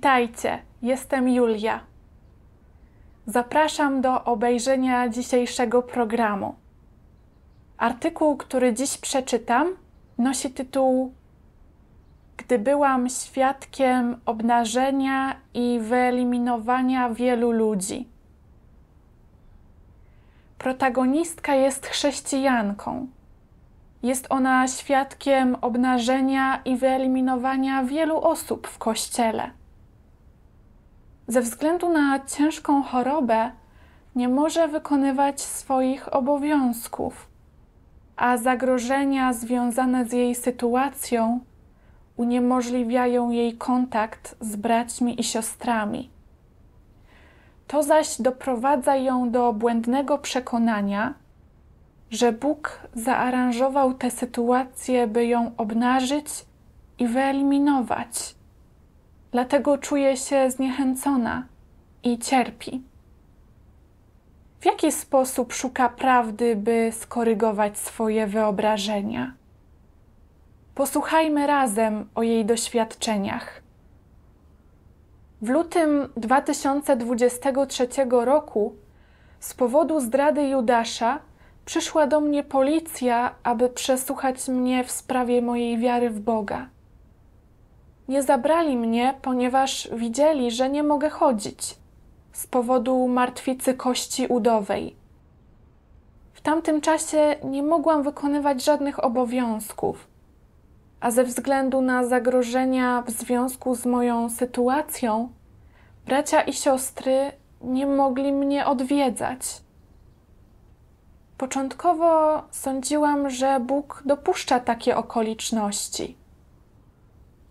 Witajcie, jestem Julia. Zapraszam do obejrzenia dzisiejszego programu. Artykuł, który dziś przeczytam, nosi tytuł Gdy byłam świadkiem obnażenia i wyeliminowania wielu ludzi. Protagonistka jest chrześcijanką. Jest ona świadkiem obnażenia i wyeliminowania wielu osób w kościele ze względu na ciężką chorobę nie może wykonywać swoich obowiązków, a zagrożenia związane z jej sytuacją uniemożliwiają jej kontakt z braćmi i siostrami. To zaś doprowadza ją do błędnego przekonania, że Bóg zaaranżował tę sytuację, by ją obnażyć i wyeliminować dlatego czuje się zniechęcona i cierpi. W jaki sposób szuka prawdy, by skorygować swoje wyobrażenia? Posłuchajmy razem o jej doświadczeniach. W lutym 2023 roku z powodu zdrady Judasza przyszła do mnie policja, aby przesłuchać mnie w sprawie mojej wiary w Boga. Nie zabrali mnie, ponieważ widzieli, że nie mogę chodzić z powodu martwicy kości udowej. W tamtym czasie nie mogłam wykonywać żadnych obowiązków, a ze względu na zagrożenia w związku z moją sytuacją, bracia i siostry nie mogli mnie odwiedzać. Początkowo sądziłam, że Bóg dopuszcza takie okoliczności,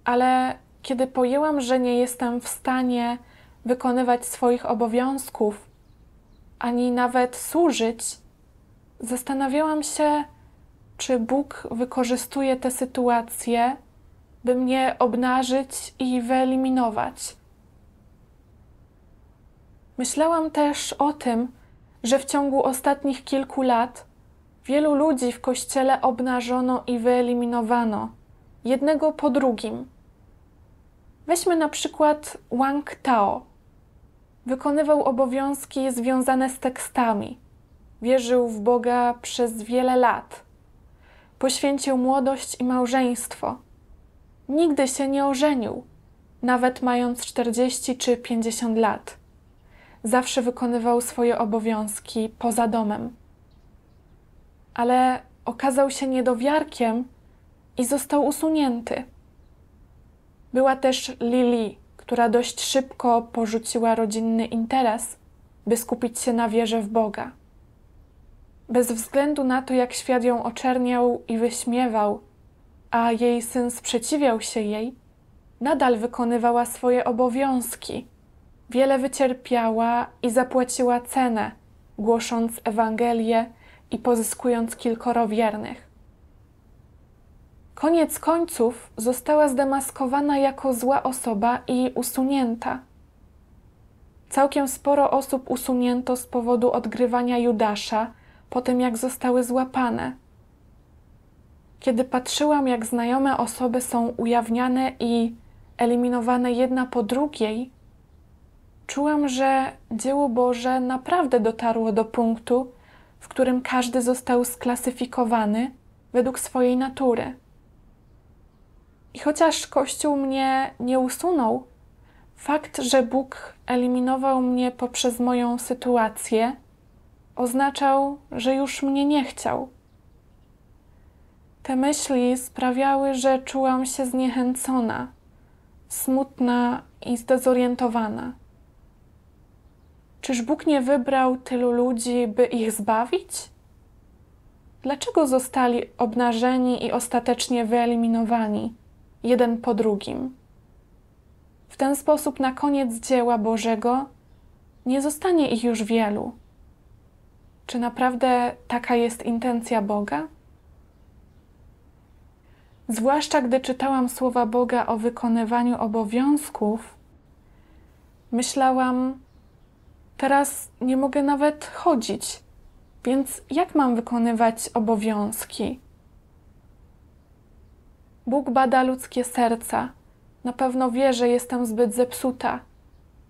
ale kiedy pojęłam, że nie jestem w stanie wykonywać swoich obowiązków, ani nawet służyć, zastanawiałam się, czy Bóg wykorzystuje tę sytuację, by mnie obnażyć i wyeliminować. Myślałam też o tym, że w ciągu ostatnich kilku lat wielu ludzi w kościele obnażono i wyeliminowano, jednego po drugim Weźmy na przykład Wang Tao. Wykonywał obowiązki związane z tekstami. Wierzył w Boga przez wiele lat. Poświęcił młodość i małżeństwo. Nigdy się nie ożenił, nawet mając 40 czy 50 lat. Zawsze wykonywał swoje obowiązki poza domem. Ale okazał się niedowiarkiem i został usunięty. Była też Lili, która dość szybko porzuciła rodzinny interes, by skupić się na wierze w Boga. Bez względu na to, jak świat ją oczerniał i wyśmiewał, a jej syn sprzeciwiał się jej, nadal wykonywała swoje obowiązki. Wiele wycierpiała i zapłaciła cenę, głosząc Ewangelię i pozyskując kilkoro wiernych. Koniec końców została zdemaskowana jako zła osoba i usunięta. Całkiem sporo osób usunięto z powodu odgrywania Judasza po tym, jak zostały złapane. Kiedy patrzyłam, jak znajome osoby są ujawniane i eliminowane jedna po drugiej, czułam, że dzieło Boże naprawdę dotarło do punktu, w którym każdy został sklasyfikowany według swojej natury. I chociaż Kościół mnie nie usunął, fakt, że Bóg eliminował mnie poprzez moją sytuację, oznaczał, że już mnie nie chciał. Te myśli sprawiały, że czułam się zniechęcona, smutna i zdezorientowana. Czyż Bóg nie wybrał tylu ludzi, by ich zbawić? Dlaczego zostali obnażeni i ostatecznie wyeliminowani? jeden po drugim. W ten sposób na koniec dzieła Bożego nie zostanie ich już wielu. Czy naprawdę taka jest intencja Boga? Zwłaszcza gdy czytałam słowa Boga o wykonywaniu obowiązków, myślałam, teraz nie mogę nawet chodzić, więc jak mam wykonywać obowiązki? Bóg bada ludzkie serca. Na pewno wie, że jestem zbyt zepsuta.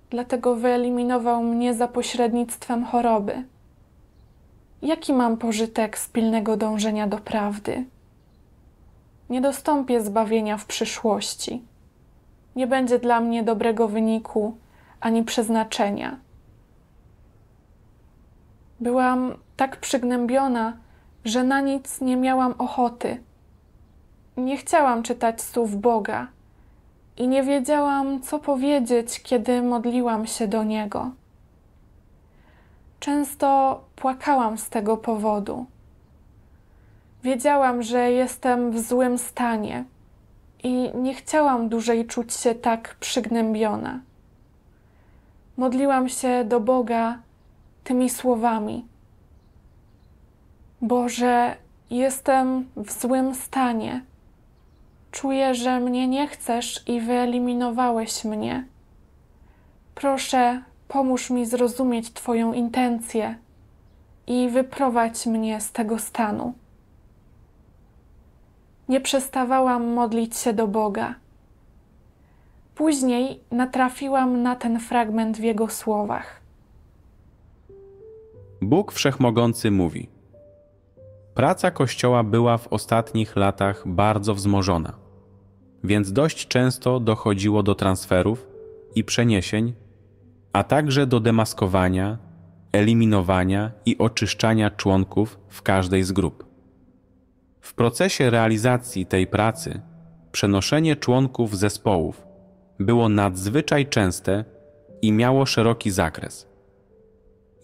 Dlatego wyeliminował mnie za pośrednictwem choroby. Jaki mam pożytek z pilnego dążenia do prawdy? Nie dostąpię zbawienia w przyszłości. Nie będzie dla mnie dobrego wyniku ani przeznaczenia. Byłam tak przygnębiona, że na nic nie miałam ochoty nie chciałam czytać słów Boga i nie wiedziałam, co powiedzieć, kiedy modliłam się do Niego. Często płakałam z tego powodu. Wiedziałam, że jestem w złym stanie i nie chciałam dłużej czuć się tak przygnębiona. Modliłam się do Boga tymi słowami: Boże, jestem w złym stanie Czuję, że mnie nie chcesz i wyeliminowałeś mnie. Proszę, pomóż mi zrozumieć Twoją intencję i wyprowadź mnie z tego stanu. Nie przestawałam modlić się do Boga. Później natrafiłam na ten fragment w Jego słowach. Bóg Wszechmogący mówi: Praca Kościoła była w ostatnich latach bardzo wzmożona więc dość często dochodziło do transferów i przeniesień, a także do demaskowania, eliminowania i oczyszczania członków w każdej z grup. W procesie realizacji tej pracy przenoszenie członków zespołów było nadzwyczaj częste i miało szeroki zakres.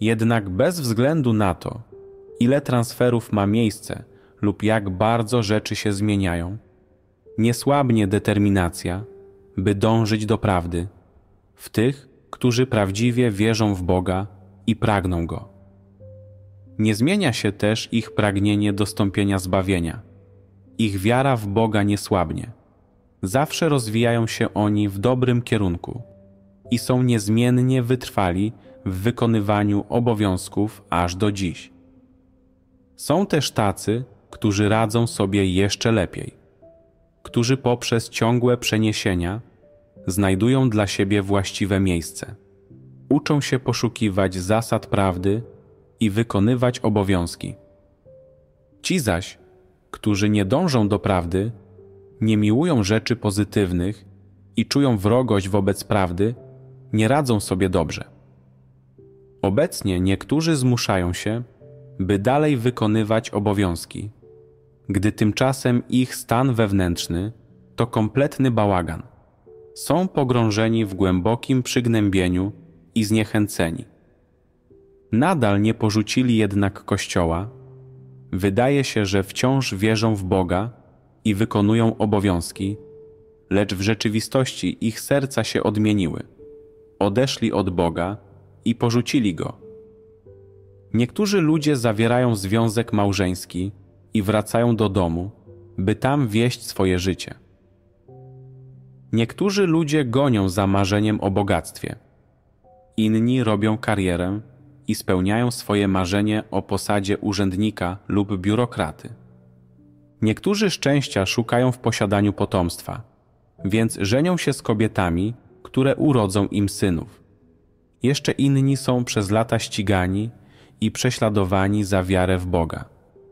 Jednak bez względu na to, ile transferów ma miejsce lub jak bardzo rzeczy się zmieniają, nie słabnie determinacja, by dążyć do prawdy, w tych, którzy prawdziwie wierzą w Boga i pragną Go. Nie zmienia się też ich pragnienie dostąpienia zbawienia. Ich wiara w Boga nie słabnie. Zawsze rozwijają się oni w dobrym kierunku i są niezmiennie wytrwali w wykonywaniu obowiązków aż do dziś. Są też tacy, którzy radzą sobie jeszcze lepiej którzy poprzez ciągłe przeniesienia znajdują dla siebie właściwe miejsce. Uczą się poszukiwać zasad prawdy i wykonywać obowiązki. Ci zaś, którzy nie dążą do prawdy, nie miłują rzeczy pozytywnych i czują wrogość wobec prawdy, nie radzą sobie dobrze. Obecnie niektórzy zmuszają się, by dalej wykonywać obowiązki gdy tymczasem ich stan wewnętrzny to kompletny bałagan. Są pogrążeni w głębokim przygnębieniu i zniechęceni. Nadal nie porzucili jednak Kościoła. Wydaje się, że wciąż wierzą w Boga i wykonują obowiązki, lecz w rzeczywistości ich serca się odmieniły. Odeszli od Boga i porzucili Go. Niektórzy ludzie zawierają związek małżeński – i wracają do domu, by tam wieść swoje życie. Niektórzy ludzie gonią za marzeniem o bogactwie, inni robią karierę i spełniają swoje marzenie o posadzie urzędnika lub biurokraty. Niektórzy szczęścia szukają w posiadaniu potomstwa, więc żenią się z kobietami, które urodzą im synów. Jeszcze inni są przez lata ścigani i prześladowani za wiarę w Boga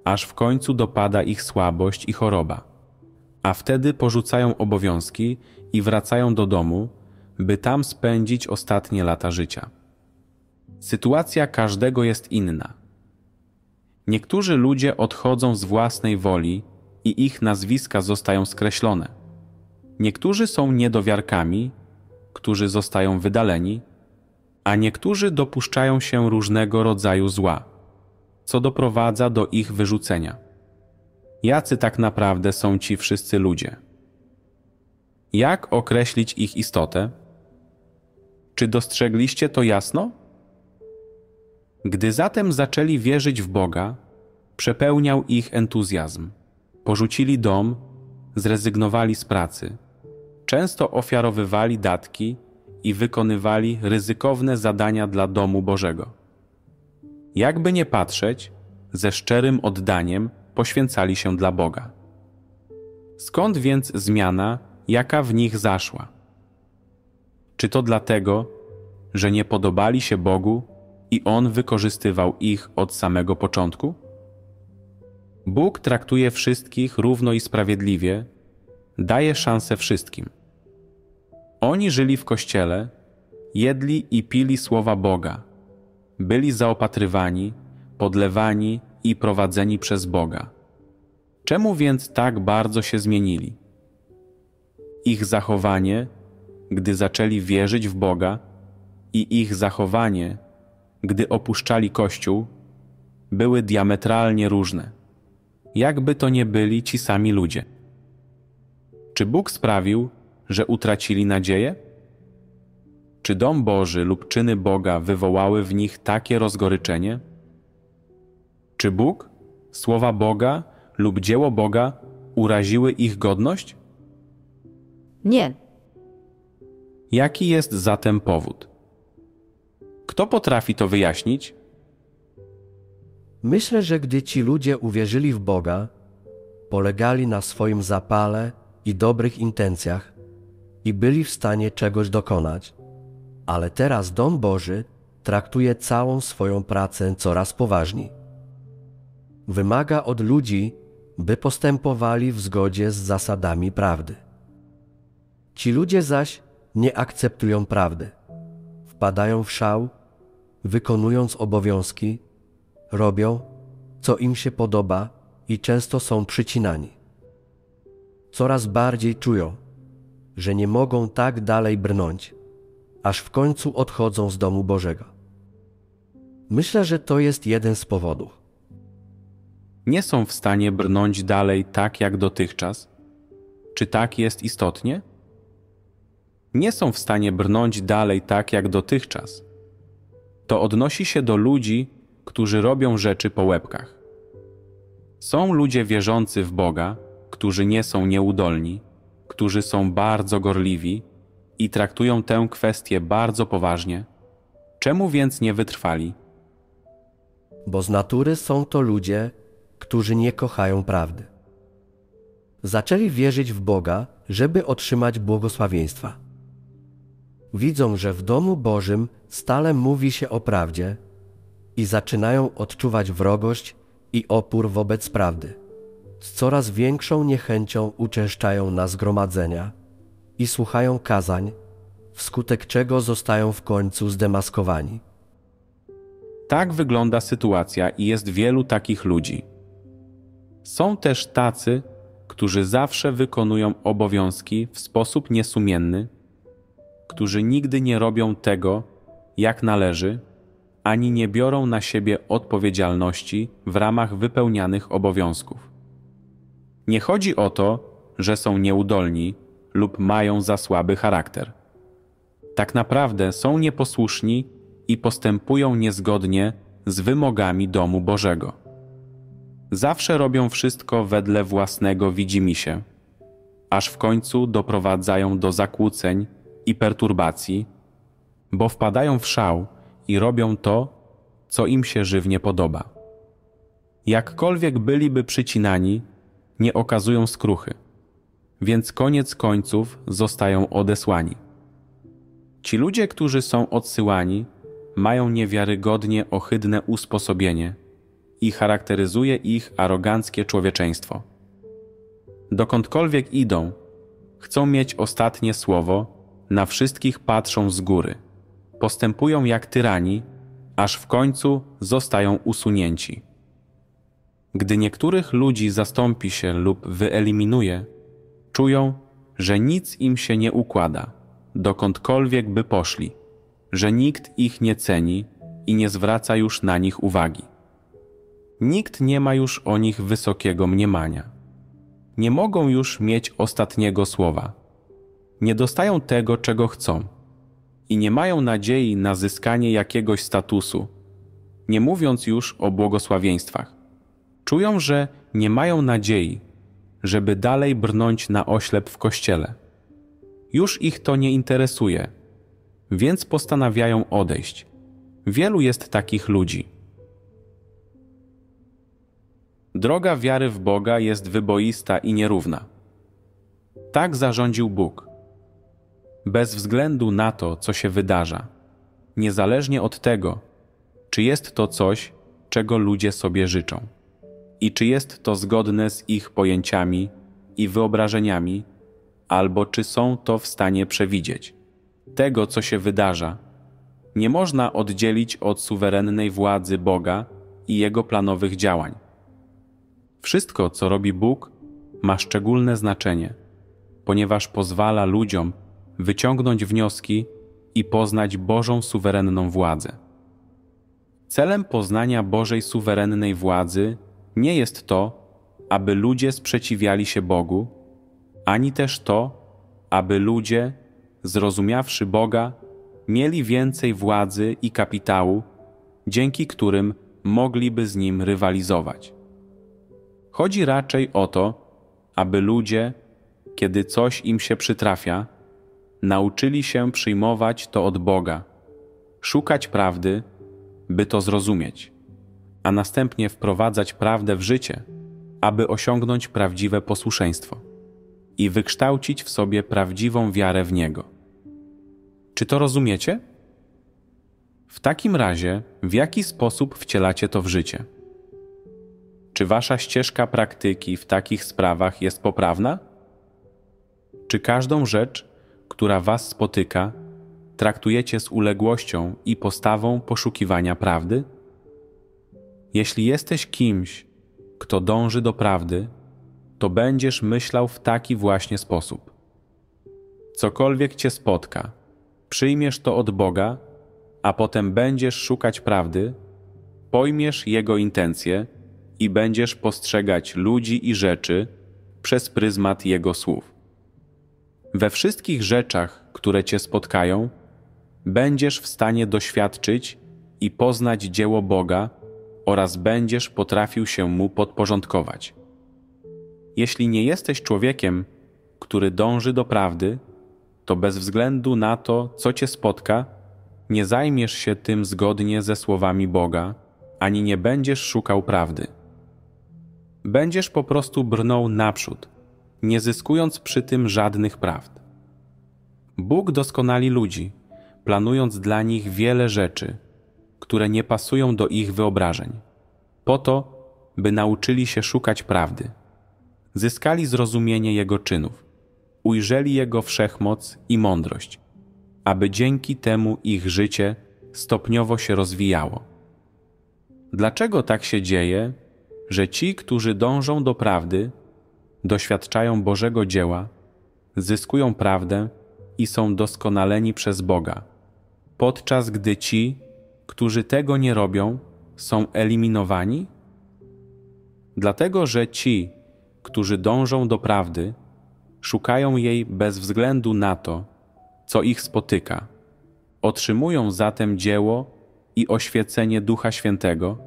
aż w końcu dopada ich słabość i choroba. A wtedy porzucają obowiązki i wracają do domu, by tam spędzić ostatnie lata życia. Sytuacja każdego jest inna. Niektórzy ludzie odchodzą z własnej woli i ich nazwiska zostają skreślone. Niektórzy są niedowiarkami, którzy zostają wydaleni, a niektórzy dopuszczają się różnego rodzaju zła co doprowadza do ich wyrzucenia. Jacy tak naprawdę są ci wszyscy ludzie? Jak określić ich istotę? Czy dostrzegliście to jasno? Gdy zatem zaczęli wierzyć w Boga, przepełniał ich entuzjazm. Porzucili dom, zrezygnowali z pracy. Często ofiarowywali datki i wykonywali ryzykowne zadania dla domu Bożego jakby nie patrzeć, ze szczerym oddaniem poświęcali się dla Boga. Skąd więc zmiana, jaka w nich zaszła? Czy to dlatego, że nie podobali się Bogu i On wykorzystywał ich od samego początku? Bóg traktuje wszystkich równo i sprawiedliwie, daje szansę wszystkim. Oni żyli w kościele, jedli i pili słowa Boga byli zaopatrywani, podlewani i prowadzeni przez Boga. Czemu więc tak bardzo się zmienili? Ich zachowanie, gdy zaczęli wierzyć w Boga, i ich zachowanie, gdy opuszczali Kościół, były diametralnie różne. Jakby to nie byli ci sami ludzie. Czy Bóg sprawił, że utracili nadzieję? Czy dom Boży lub czyny Boga wywołały w nich takie rozgoryczenie? Czy Bóg, słowa Boga lub dzieło Boga uraziły ich godność? Nie. Jaki jest zatem powód? Kto potrafi to wyjaśnić? Myślę, że gdy ci ludzie uwierzyli w Boga, polegali na swoim zapale i dobrych intencjach i byli w stanie czegoś dokonać, ale teraz Dom Boży traktuje całą swoją pracę coraz poważniej. Wymaga od ludzi, by postępowali w zgodzie z zasadami prawdy. Ci ludzie zaś nie akceptują prawdy. Wpadają w szał, wykonując obowiązki, robią, co im się podoba i często są przycinani. Coraz bardziej czują, że nie mogą tak dalej brnąć aż w końcu odchodzą z domu Bożego. Myślę, że to jest jeden z powodów. Nie są w stanie brnąć dalej tak jak dotychczas? Czy tak jest istotnie? Nie są w stanie brnąć dalej tak jak dotychczas. To odnosi się do ludzi, którzy robią rzeczy po łebkach. Są ludzie wierzący w Boga, którzy nie są nieudolni, którzy są bardzo gorliwi, i traktują tę kwestię bardzo poważnie. Czemu więc nie wytrwali? Bo z natury są to ludzie, którzy nie kochają prawdy. Zaczęli wierzyć w Boga, żeby otrzymać błogosławieństwa. Widzą, że w domu Bożym stale mówi się o prawdzie i zaczynają odczuwać wrogość i opór wobec prawdy. Z coraz większą niechęcią uczęszczają na zgromadzenia i słuchają kazań, wskutek czego zostają w końcu zdemaskowani. Tak wygląda sytuacja i jest wielu takich ludzi. Są też tacy, którzy zawsze wykonują obowiązki w sposób niesumienny, którzy nigdy nie robią tego, jak należy, ani nie biorą na siebie odpowiedzialności w ramach wypełnianych obowiązków. Nie chodzi o to, że są nieudolni lub mają za słaby charakter. Tak naprawdę są nieposłuszni i postępują niezgodnie z wymogami domu Bożego. Zawsze robią wszystko wedle własnego widzimisię, aż w końcu doprowadzają do zakłóceń i perturbacji, bo wpadają w szał i robią to, co im się żywnie podoba. Jakkolwiek byliby przycinani, nie okazują skruchy więc koniec końców zostają odesłani. Ci ludzie, którzy są odsyłani, mają niewiarygodnie ohydne usposobienie i charakteryzuje ich aroganckie człowieczeństwo. Dokądkolwiek idą, chcą mieć ostatnie słowo, na wszystkich patrzą z góry, postępują jak tyrani, aż w końcu zostają usunięci. Gdy niektórych ludzi zastąpi się lub wyeliminuje, Czują, że nic im się nie układa, dokądkolwiek by poszli, że nikt ich nie ceni i nie zwraca już na nich uwagi. Nikt nie ma już o nich wysokiego mniemania. Nie mogą już mieć ostatniego słowa. Nie dostają tego, czego chcą. I nie mają nadziei na zyskanie jakiegoś statusu, nie mówiąc już o błogosławieństwach. Czują, że nie mają nadziei, żeby dalej brnąć na oślep w kościele. Już ich to nie interesuje, więc postanawiają odejść. Wielu jest takich ludzi. Droga wiary w Boga jest wyboista i nierówna. Tak zarządził Bóg. Bez względu na to, co się wydarza, niezależnie od tego, czy jest to coś, czego ludzie sobie życzą i czy jest to zgodne z ich pojęciami i wyobrażeniami, albo czy są to w stanie przewidzieć. Tego, co się wydarza, nie można oddzielić od suwerennej władzy Boga i jego planowych działań. Wszystko, co robi Bóg, ma szczególne znaczenie, ponieważ pozwala ludziom wyciągnąć wnioski i poznać Bożą suwerenną władzę. Celem poznania Bożej suwerennej władzy nie jest to, aby ludzie sprzeciwiali się Bogu, ani też to, aby ludzie, zrozumiawszy Boga, mieli więcej władzy i kapitału, dzięki którym mogliby z nim rywalizować. Chodzi raczej o to, aby ludzie, kiedy coś im się przytrafia, nauczyli się przyjmować to od Boga, szukać prawdy, by to zrozumieć a następnie wprowadzać prawdę w życie, aby osiągnąć prawdziwe posłuszeństwo i wykształcić w sobie prawdziwą wiarę w Niego. Czy to rozumiecie? W takim razie, w jaki sposób wcielacie to w życie? Czy wasza ścieżka praktyki w takich sprawach jest poprawna? Czy każdą rzecz, która was spotyka, traktujecie z uległością i postawą poszukiwania prawdy? Jeśli jesteś kimś, kto dąży do prawdy, to będziesz myślał w taki właśnie sposób. Cokolwiek cię spotka, przyjmiesz to od Boga, a potem będziesz szukać prawdy, pojmiesz Jego intencje i będziesz postrzegać ludzi i rzeczy przez pryzmat Jego słów. We wszystkich rzeczach, które cię spotkają, będziesz w stanie doświadczyć i poznać dzieło Boga oraz będziesz potrafił się mu podporządkować. Jeśli nie jesteś człowiekiem, który dąży do prawdy, to bez względu na to, co cię spotka, nie zajmiesz się tym zgodnie ze słowami Boga, ani nie będziesz szukał prawdy. Będziesz po prostu brnął naprzód, nie zyskując przy tym żadnych prawd. Bóg doskonali ludzi, planując dla nich wiele rzeczy, które nie pasują do ich wyobrażeń, po to, by nauczyli się szukać prawdy. Zyskali zrozumienie Jego czynów, ujrzeli Jego wszechmoc i mądrość, aby dzięki temu ich życie stopniowo się rozwijało. Dlaczego tak się dzieje, że ci, którzy dążą do prawdy, doświadczają Bożego dzieła, zyskują prawdę i są doskonaleni przez Boga, podczas gdy ci, którzy tego nie robią, są eliminowani? Dlatego, że ci, którzy dążą do prawdy, szukają jej bez względu na to, co ich spotyka. Otrzymują zatem dzieło i oświecenie Ducha Świętego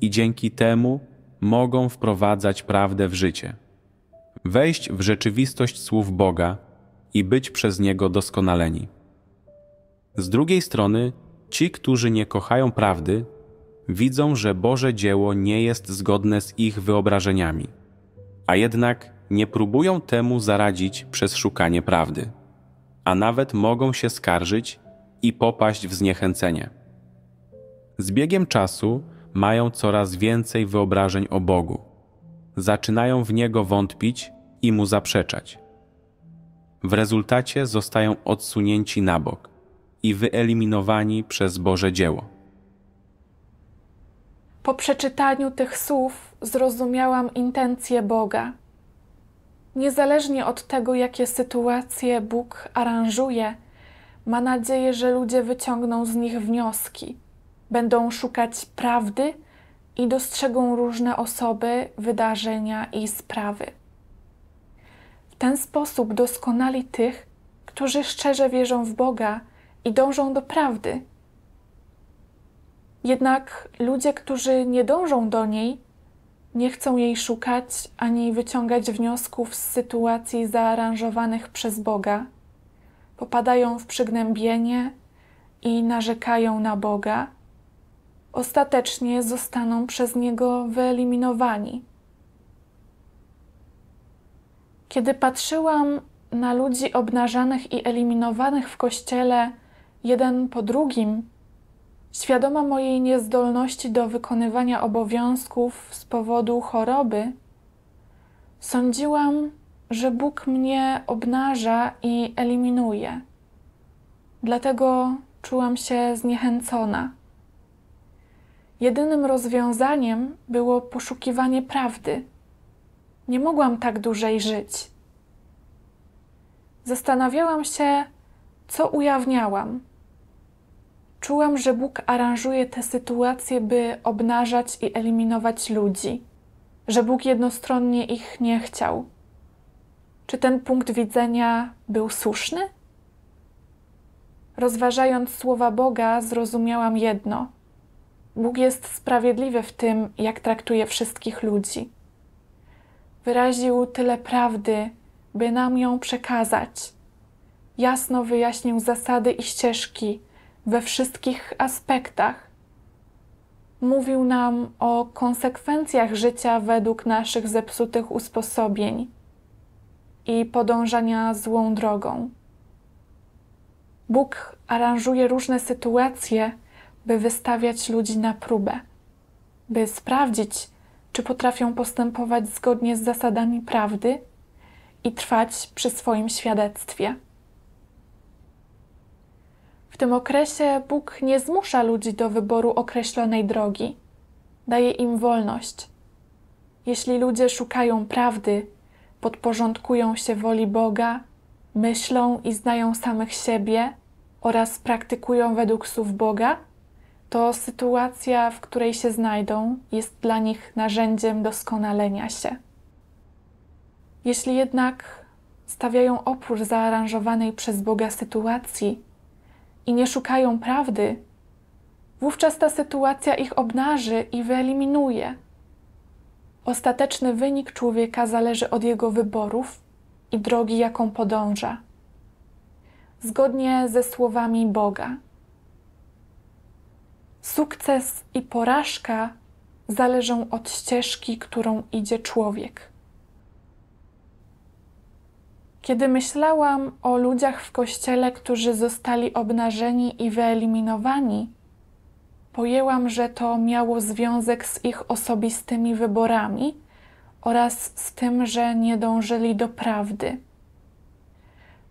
i dzięki temu mogą wprowadzać prawdę w życie. Wejść w rzeczywistość słów Boga i być przez Niego doskonaleni. Z drugiej strony, Ci, którzy nie kochają prawdy, widzą, że Boże dzieło nie jest zgodne z ich wyobrażeniami, a jednak nie próbują temu zaradzić przez szukanie prawdy, a nawet mogą się skarżyć i popaść w zniechęcenie. Z biegiem czasu mają coraz więcej wyobrażeń o Bogu, zaczynają w Niego wątpić i Mu zaprzeczać. W rezultacie zostają odsunięci na bok i wyeliminowani przez Boże dzieło. Po przeczytaniu tych słów zrozumiałam intencje Boga. Niezależnie od tego, jakie sytuacje Bóg aranżuje, ma nadzieję, że ludzie wyciągną z nich wnioski, będą szukać prawdy i dostrzegą różne osoby, wydarzenia i sprawy. W ten sposób doskonali tych, którzy szczerze wierzą w Boga i dążą do prawdy. Jednak ludzie, którzy nie dążą do niej, nie chcą jej szukać ani wyciągać wniosków z sytuacji zaaranżowanych przez Boga. Popadają w przygnębienie i narzekają na Boga. Ostatecznie zostaną przez niego wyeliminowani. Kiedy patrzyłam na ludzi obnażanych i eliminowanych w kościele, jeden po drugim, świadoma mojej niezdolności do wykonywania obowiązków z powodu choroby, sądziłam, że Bóg mnie obnaża i eliminuje. Dlatego czułam się zniechęcona. Jedynym rozwiązaniem było poszukiwanie prawdy. Nie mogłam tak dłużej żyć. Zastanawiałam się, co ujawniałam Czułam, że Bóg aranżuje te sytuacje, by obnażać i eliminować ludzi, że Bóg jednostronnie ich nie chciał. Czy ten punkt widzenia był słuszny? Rozważając słowa Boga, zrozumiałam jedno: Bóg jest sprawiedliwy w tym, jak traktuje wszystkich ludzi. Wyraził tyle prawdy, by nam ją przekazać. Jasno wyjaśnił zasady i ścieżki we wszystkich aspektach. Mówił nam o konsekwencjach życia według naszych zepsutych usposobień i podążania złą drogą. Bóg aranżuje różne sytuacje, by wystawiać ludzi na próbę, by sprawdzić, czy potrafią postępować zgodnie z zasadami prawdy i trwać przy swoim świadectwie. W tym okresie Bóg nie zmusza ludzi do wyboru określonej drogi, daje im wolność. Jeśli ludzie szukają prawdy, podporządkują się woli Boga, myślą i znają samych siebie oraz praktykują według słów Boga, to sytuacja, w której się znajdą, jest dla nich narzędziem doskonalenia się. Jeśli jednak stawiają opór zaaranżowanej przez Boga sytuacji, i nie szukają prawdy, wówczas ta sytuacja ich obnaży i wyeliminuje. Ostateczny wynik człowieka zależy od jego wyborów i drogi, jaką podąża. Zgodnie ze słowami Boga. Sukces i porażka zależą od ścieżki, którą idzie człowiek. Kiedy myślałam o ludziach w kościele, którzy zostali obnażeni i wyeliminowani, pojęłam, że to miało związek z ich osobistymi wyborami oraz z tym, że nie dążyli do prawdy.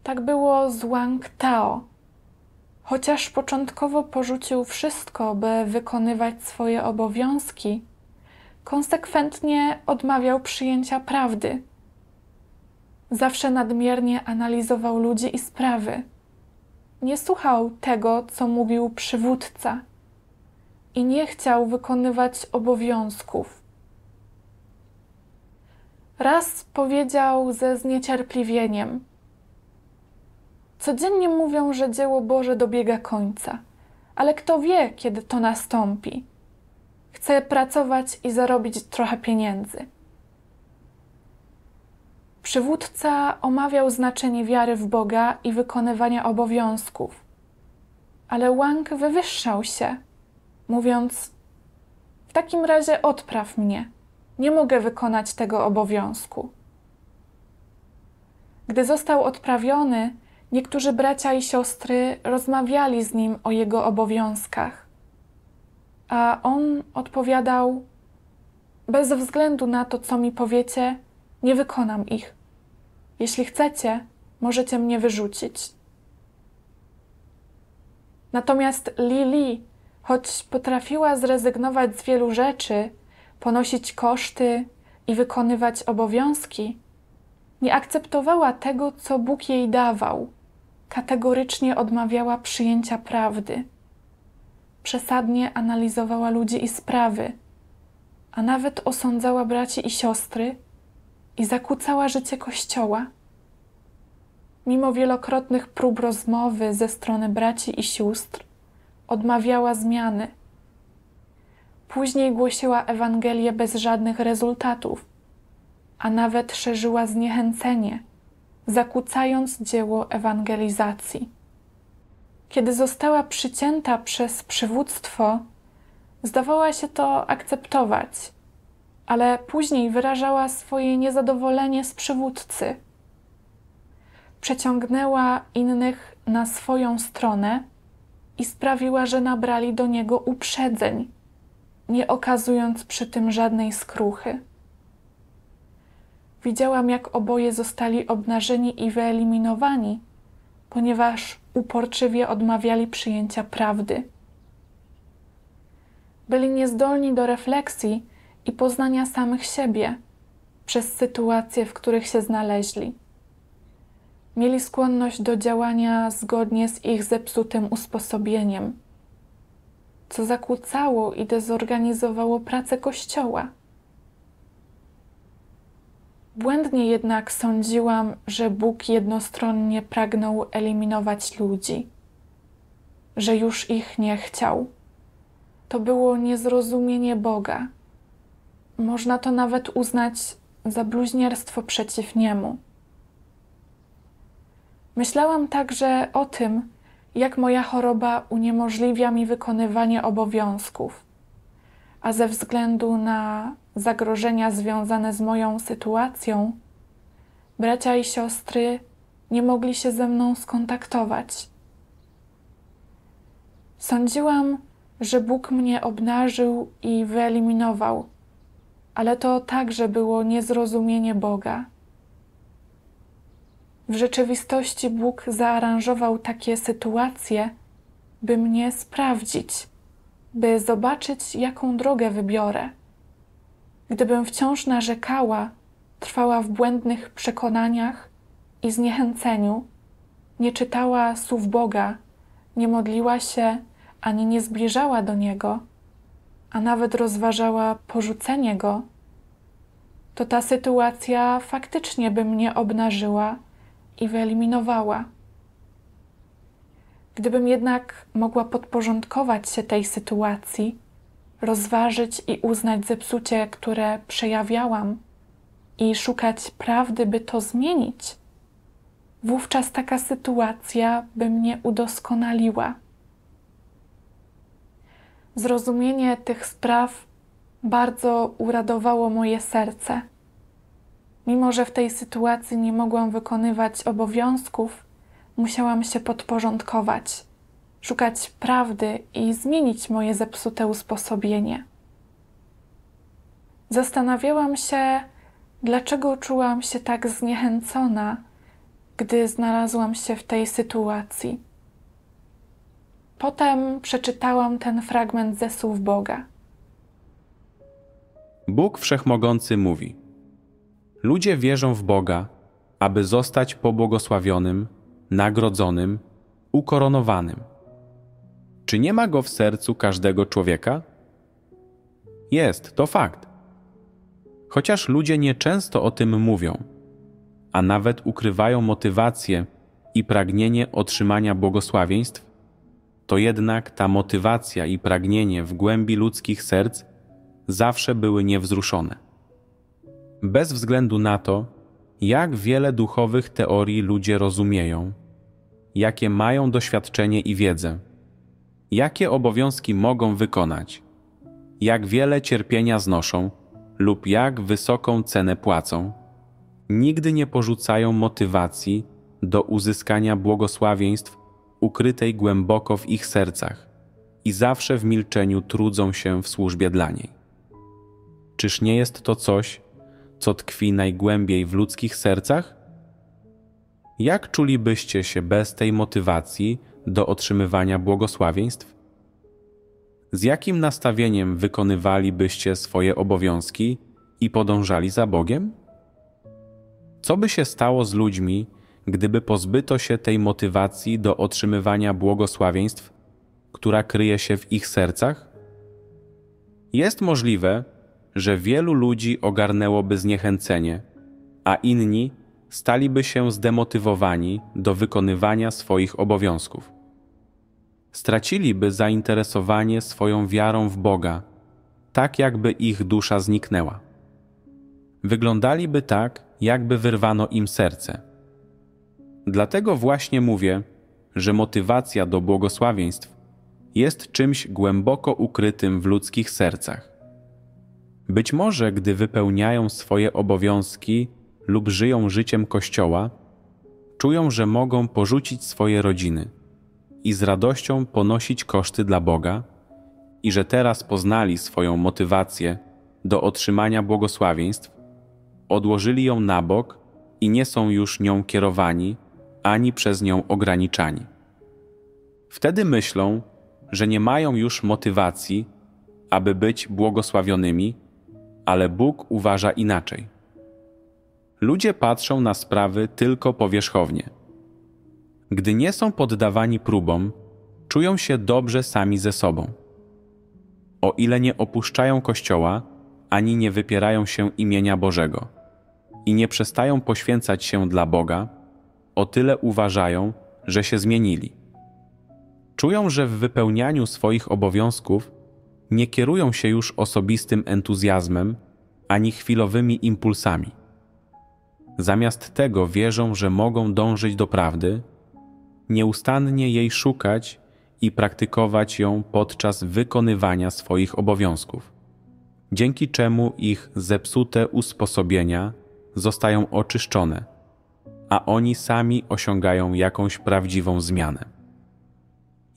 Tak było z Wang Tao. Chociaż początkowo porzucił wszystko, by wykonywać swoje obowiązki, konsekwentnie odmawiał przyjęcia prawdy Zawsze nadmiernie analizował ludzi i sprawy. Nie słuchał tego, co mówił przywódca i nie chciał wykonywać obowiązków. Raz powiedział ze zniecierpliwieniem: Codziennie mówią, że dzieło Boże dobiega końca, ale kto wie, kiedy to nastąpi? Chcę pracować i zarobić trochę pieniędzy. Przywódca omawiał znaczenie wiary w Boga i wykonywania obowiązków. Ale Wang wywyższał się, mówiąc: W takim razie odpraw mnie, nie mogę wykonać tego obowiązku. Gdy został odprawiony, niektórzy bracia i siostry rozmawiali z nim o jego obowiązkach, a on odpowiadał: Bez względu na to, co mi powiecie, nie wykonam ich. Jeśli chcecie, możecie mnie wyrzucić. Natomiast Lili, choć potrafiła zrezygnować z wielu rzeczy, ponosić koszty i wykonywać obowiązki, nie akceptowała tego, co Bóg jej dawał. Kategorycznie odmawiała przyjęcia prawdy. Przesadnie analizowała ludzi i sprawy, a nawet osądzała braci i siostry i zakłócała życie kościoła. Mimo wielokrotnych prób rozmowy ze strony braci i sióstr, odmawiała zmiany. Później głosiła Ewangelię bez żadnych rezultatów, a nawet szerzyła zniechęcenie, zakłócając dzieło ewangelizacji. Kiedy została przycięta przez przywództwo, zdawała się to akceptować ale później wyrażała swoje niezadowolenie z przywódcy. Przeciągnęła innych na swoją stronę i sprawiła, że nabrali do niego uprzedzeń, nie okazując przy tym żadnej skruchy. Widziałam, jak oboje zostali obnażeni i wyeliminowani, ponieważ uporczywie odmawiali przyjęcia prawdy. Byli niezdolni do refleksji i poznania samych siebie przez sytuacje, w których się znaleźli. Mieli skłonność do działania zgodnie z ich zepsutym usposobieniem, co zakłócało i dezorganizowało pracę Kościoła. Błędnie jednak sądziłam, że Bóg jednostronnie pragnął eliminować ludzi, że już ich nie chciał. To było niezrozumienie Boga można to nawet uznać za bluźnierstwo przeciw niemu. Myślałam także o tym, jak moja choroba uniemożliwia mi wykonywanie obowiązków, a ze względu na zagrożenia związane z moją sytuacją, bracia i siostry nie mogli się ze mną skontaktować. Sądziłam, że Bóg mnie obnażył i wyeliminował ale to także było niezrozumienie Boga. W rzeczywistości Bóg zaaranżował takie sytuacje, by mnie sprawdzić, by zobaczyć, jaką drogę wybiorę. Gdybym wciąż narzekała, trwała w błędnych przekonaniach i zniechęceniu, nie czytała słów Boga, nie modliła się ani nie zbliżała do Niego, a nawet rozważała porzucenie go, to ta sytuacja faktycznie by mnie obnażyła i wyeliminowała. Gdybym jednak mogła podporządkować się tej sytuacji, rozważyć i uznać zepsucie, które przejawiałam, i szukać prawdy, by to zmienić, wówczas taka sytuacja by mnie udoskonaliła. Zrozumienie tych spraw bardzo uradowało moje serce. Mimo, że w tej sytuacji nie mogłam wykonywać obowiązków, musiałam się podporządkować, szukać prawdy i zmienić moje zepsute usposobienie. Zastanawiałam się, dlaczego czułam się tak zniechęcona, gdy znalazłam się w tej sytuacji. Potem przeczytałam ten fragment ze słów Boga. Bóg Wszechmogący mówi: Ludzie wierzą w Boga, aby zostać pobłogosławionym, nagrodzonym, ukoronowanym. Czy nie ma go w sercu każdego człowieka? Jest, to fakt. Chociaż ludzie nieczęsto o tym mówią, a nawet ukrywają motywację i pragnienie otrzymania błogosławieństw, to jednak ta motywacja i pragnienie w głębi ludzkich serc zawsze były niewzruszone. Bez względu na to, jak wiele duchowych teorii ludzie rozumieją, jakie mają doświadczenie i wiedzę, jakie obowiązki mogą wykonać, jak wiele cierpienia znoszą lub jak wysoką cenę płacą, nigdy nie porzucają motywacji do uzyskania błogosławieństw ukrytej głęboko w ich sercach i zawsze w milczeniu trudzą się w służbie dla niej. Czyż nie jest to coś, co tkwi najgłębiej w ludzkich sercach? Jak czulibyście się bez tej motywacji do otrzymywania błogosławieństw? Z jakim nastawieniem wykonywalibyście swoje obowiązki i podążali za Bogiem? Co by się stało z ludźmi, gdyby pozbyto się tej motywacji do otrzymywania błogosławieństw, która kryje się w ich sercach? Jest możliwe, że wielu ludzi ogarnęłoby zniechęcenie, a inni staliby się zdemotywowani do wykonywania swoich obowiązków. Straciliby zainteresowanie swoją wiarą w Boga, tak jakby ich dusza zniknęła. Wyglądaliby tak, jakby wyrwano im serce Dlatego właśnie mówię, że motywacja do błogosławieństw jest czymś głęboko ukrytym w ludzkich sercach. Być może, gdy wypełniają swoje obowiązki lub żyją życiem Kościoła, czują, że mogą porzucić swoje rodziny i z radością ponosić koszty dla Boga, i że teraz poznali swoją motywację do otrzymania błogosławieństw, odłożyli ją na bok i nie są już nią kierowani ani przez nią ograniczani. Wtedy myślą, że nie mają już motywacji, aby być błogosławionymi, ale Bóg uważa inaczej. Ludzie patrzą na sprawy tylko powierzchownie. Gdy nie są poddawani próbom, czują się dobrze sami ze sobą. O ile nie opuszczają Kościoła, ani nie wypierają się imienia Bożego i nie przestają poświęcać się dla Boga, o tyle uważają, że się zmienili. Czują, że w wypełnianiu swoich obowiązków nie kierują się już osobistym entuzjazmem ani chwilowymi impulsami. Zamiast tego wierzą, że mogą dążyć do prawdy, nieustannie jej szukać i praktykować ją podczas wykonywania swoich obowiązków, dzięki czemu ich zepsute usposobienia zostają oczyszczone a oni sami osiągają jakąś prawdziwą zmianę.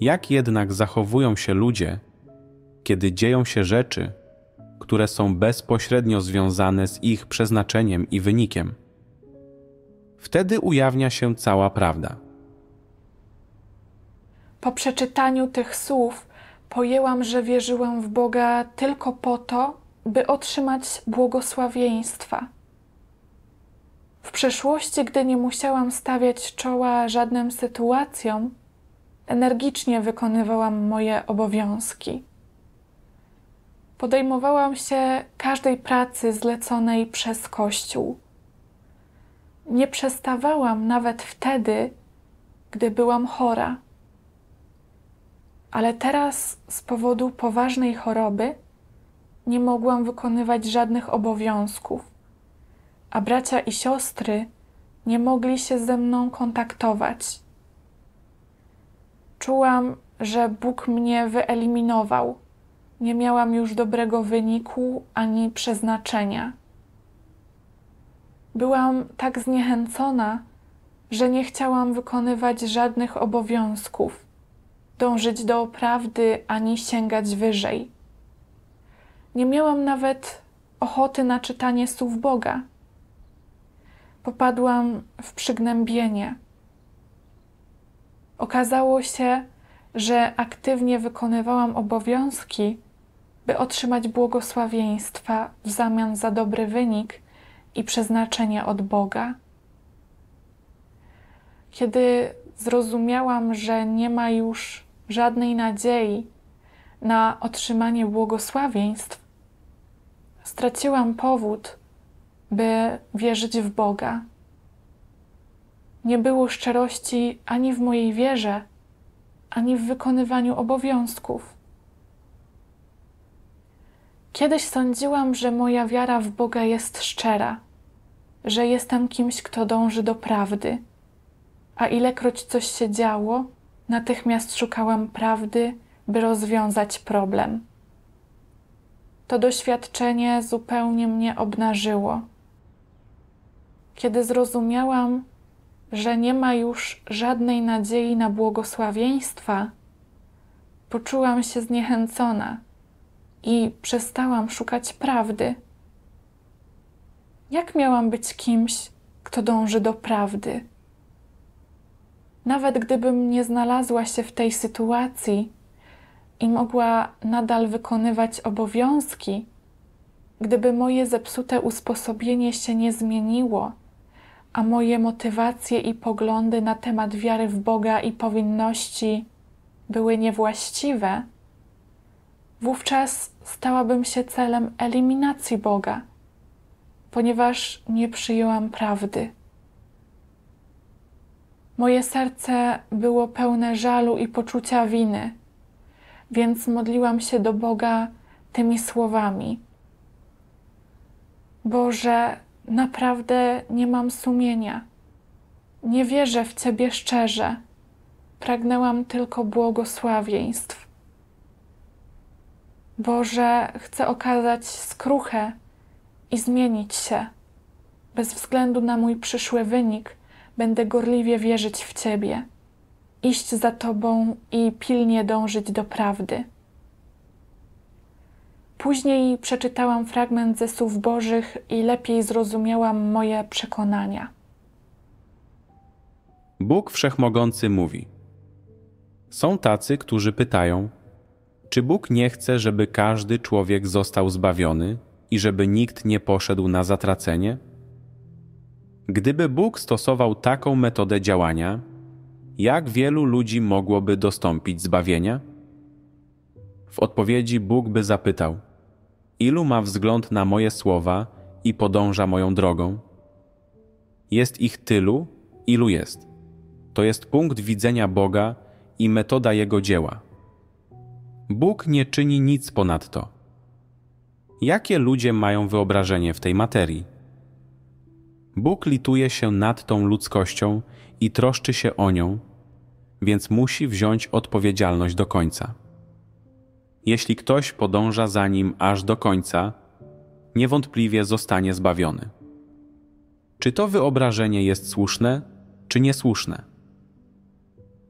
Jak jednak zachowują się ludzie, kiedy dzieją się rzeczy, które są bezpośrednio związane z ich przeznaczeniem i wynikiem? Wtedy ujawnia się cała prawda. Po przeczytaniu tych słów pojęłam, że wierzyłam w Boga tylko po to, by otrzymać błogosławieństwa w przeszłości, gdy nie musiałam stawiać czoła żadnym sytuacjom, energicznie wykonywałam moje obowiązki. Podejmowałam się każdej pracy zleconej przez Kościół. Nie przestawałam nawet wtedy, gdy byłam chora. Ale teraz z powodu poważnej choroby nie mogłam wykonywać żadnych obowiązków a bracia i siostry nie mogli się ze mną kontaktować. Czułam, że Bóg mnie wyeliminował. Nie miałam już dobrego wyniku ani przeznaczenia. Byłam tak zniechęcona, że nie chciałam wykonywać żadnych obowiązków, dążyć do prawdy ani sięgać wyżej. Nie miałam nawet ochoty na czytanie słów Boga popadłam w przygnębienie. Okazało się, że aktywnie wykonywałam obowiązki, by otrzymać błogosławieństwa w zamian za dobry wynik i przeznaczenie od Boga. Kiedy zrozumiałam, że nie ma już żadnej nadziei na otrzymanie błogosławieństw, straciłam powód, by wierzyć w Boga. Nie było szczerości ani w mojej wierze, ani w wykonywaniu obowiązków. Kiedyś sądziłam, że moja wiara w Boga jest szczera, że jestem kimś, kto dąży do prawdy, a ilekroć coś się działo, natychmiast szukałam prawdy, by rozwiązać problem. To doświadczenie zupełnie mnie obnażyło kiedy zrozumiałam, że nie ma już żadnej nadziei na błogosławieństwa, poczułam się zniechęcona i przestałam szukać prawdy. Jak miałam być kimś, kto dąży do prawdy? Nawet gdybym nie znalazła się w tej sytuacji i mogła nadal wykonywać obowiązki, gdyby moje zepsute usposobienie się nie zmieniło, a moje motywacje i poglądy na temat wiary w Boga i powinności były niewłaściwe, wówczas stałabym się celem eliminacji Boga, ponieważ nie przyjęłam prawdy. Moje serce było pełne żalu i poczucia winy, więc modliłam się do Boga tymi słowami: Boże, Naprawdę nie mam sumienia. Nie wierzę w Ciebie szczerze. Pragnęłam tylko błogosławieństw. Boże, chcę okazać skruchę i zmienić się. Bez względu na mój przyszły wynik, będę gorliwie wierzyć w Ciebie, iść za Tobą i pilnie dążyć do prawdy. Później przeczytałam fragment ze Słów Bożych i lepiej zrozumiałam moje przekonania. Bóg Wszechmogący mówi: Są tacy, którzy pytają: Czy Bóg nie chce, żeby każdy człowiek został zbawiony i żeby nikt nie poszedł na zatracenie? Gdyby Bóg stosował taką metodę działania, jak wielu ludzi mogłoby dostąpić zbawienia? W odpowiedzi Bóg by zapytał: Ilu ma wzgląd na moje słowa i podąża moją drogą? Jest ich tylu, ilu jest. To jest punkt widzenia Boga i metoda Jego dzieła. Bóg nie czyni nic ponadto. Jakie ludzie mają wyobrażenie w tej materii? Bóg lituje się nad tą ludzkością i troszczy się o nią, więc musi wziąć odpowiedzialność do końca jeśli ktoś podąża za nim aż do końca, niewątpliwie zostanie zbawiony. Czy to wyobrażenie jest słuszne, czy niesłuszne?